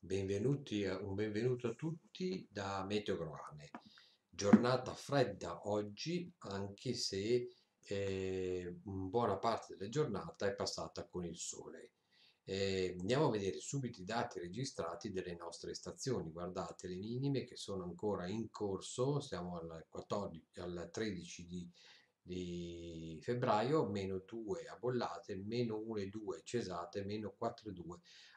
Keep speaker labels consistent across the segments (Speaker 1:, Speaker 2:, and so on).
Speaker 1: Benvenuti, un benvenuto a tutti da Meteogroane. Giornata fredda oggi, anche se eh, buona parte della giornata è passata con il sole. Eh, andiamo a vedere subito i dati registrati delle nostre stazioni. Guardate le minime che sono ancora in corso, siamo al, 14, al 13 di, di febbraio, meno 2 a Bollate, meno 1 e 2 a Cesate, meno 4,2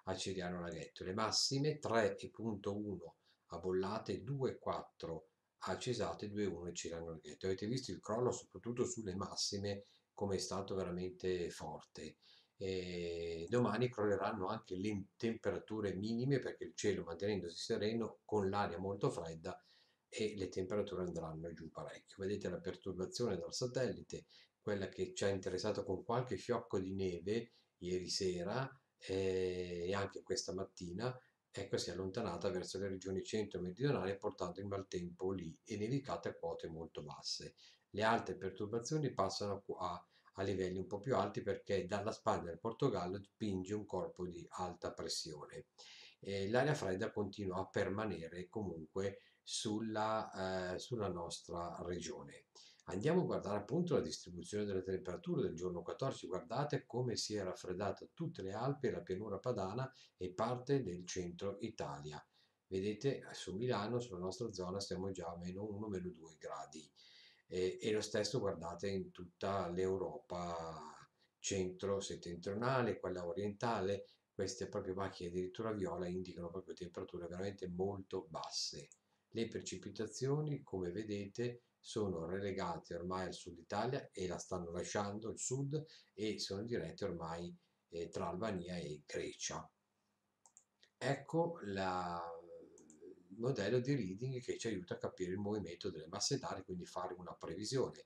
Speaker 1: a Ceriano Laghetto. Le massime 3,1 a Bollate, 2,4 a Cesate, 2,1 a Ceriano Laghetto. Avete visto il crollo soprattutto sulle massime come è stato veramente forte. E domani crolleranno anche le temperature minime perché il cielo mantenendosi sereno con l'aria molto fredda e le temperature andranno giù parecchio. Vedete la perturbazione dal satellite quella che ci ha interessato con qualche fiocco di neve ieri sera eh, e anche questa mattina, ecco si è allontanata verso le regioni centro-meridionali portando il maltempo lì e nevicate a quote molto basse. Le altre perturbazioni passano a, a livelli un po' più alti perché dalla Spagna al Portogallo spinge un corpo di alta pressione. l'aria fredda continua a permanere comunque sulla, eh, sulla nostra regione. Andiamo a guardare appunto la distribuzione delle temperature del giorno 14, guardate come si è raffreddata tutte le Alpi, e la pianura padana e parte del centro Italia. Vedete su Milano, sulla nostra zona, siamo già a meno 1, meno 2 gradi e, e lo stesso guardate in tutta l'Europa centro-settentrionale, quella orientale, queste proprio macchie addirittura viola indicano proprio temperature veramente molto basse. Le precipitazioni, come vedete, sono relegati ormai al sud Italia e la stanno lasciando il sud e sono dirette ormai eh, tra Albania e Grecia. Ecco la, il modello di reading che ci aiuta a capire il movimento delle masse d'aria, quindi fare una previsione.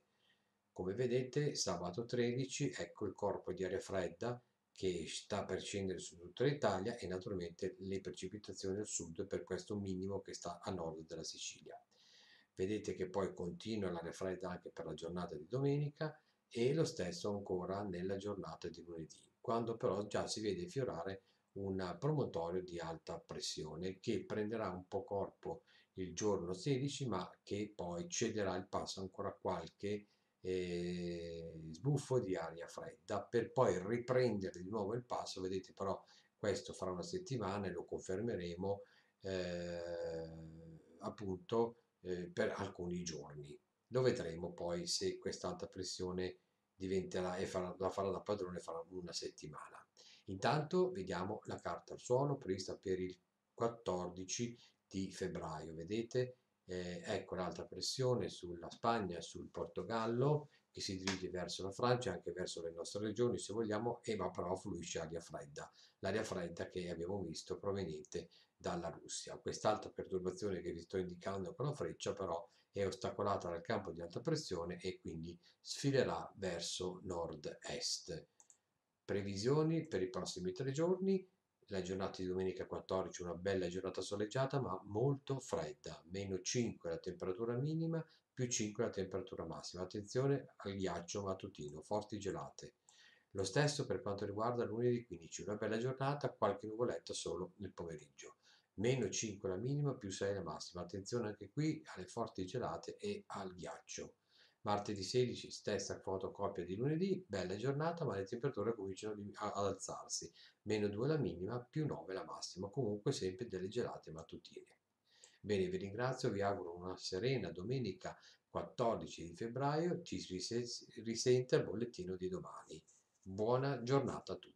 Speaker 1: Come vedete sabato 13 ecco il corpo di aria fredda che sta per scendere su tutta l'Italia e naturalmente le precipitazioni al sud per questo minimo che sta a nord della Sicilia vedete che poi continua la refresh anche per la giornata di domenica e lo stesso ancora nella giornata di lunedì quando però già si vede fiorare un promontorio di alta pressione che prenderà un po' corpo il giorno 16 ma che poi cederà il passo ancora qualche eh, sbuffo di aria fredda per poi riprendere di nuovo il passo vedete però questo fra una settimana e lo confermeremo eh, appunto eh, per alcuni giorni. Lo vedremo poi se quest'alta pressione diventerà e farà, la farà da padrone farà una settimana. Intanto vediamo la carta al suolo prevista per il 14 di febbraio, vedete? Eh, ecco l'alta pressione sulla Spagna, sul Portogallo che si dirige verso la Francia, anche verso le nostre regioni se vogliamo, e ma però fluisce aria fredda, l'aria fredda che abbiamo visto proveniente dalla Russia. Quest'altra perturbazione che vi sto indicando con la freccia però è ostacolata dal campo di alta pressione e quindi sfilerà verso nord-est. Previsioni per i prossimi tre giorni, la giornata di domenica 14 una bella giornata soleggiata ma molto fredda, meno 5 la temperatura minima, più 5 la temperatura massima. Attenzione al ghiaccio mattutino, forti gelate. Lo stesso per quanto riguarda lunedì 15, una bella giornata, qualche nuvoletta solo nel pomeriggio meno 5 la minima, più 6 la massima. Attenzione anche qui alle forti gelate e al ghiaccio. Martedì 16, stessa fotocopia di lunedì, bella giornata, ma le temperature cominciano ad alzarsi, meno 2 la minima, più 9 la massima, comunque sempre delle gelate mattutine. Bene, vi ringrazio, vi auguro una serena domenica 14 di febbraio, ci risente al bollettino di domani. Buona giornata a tutti.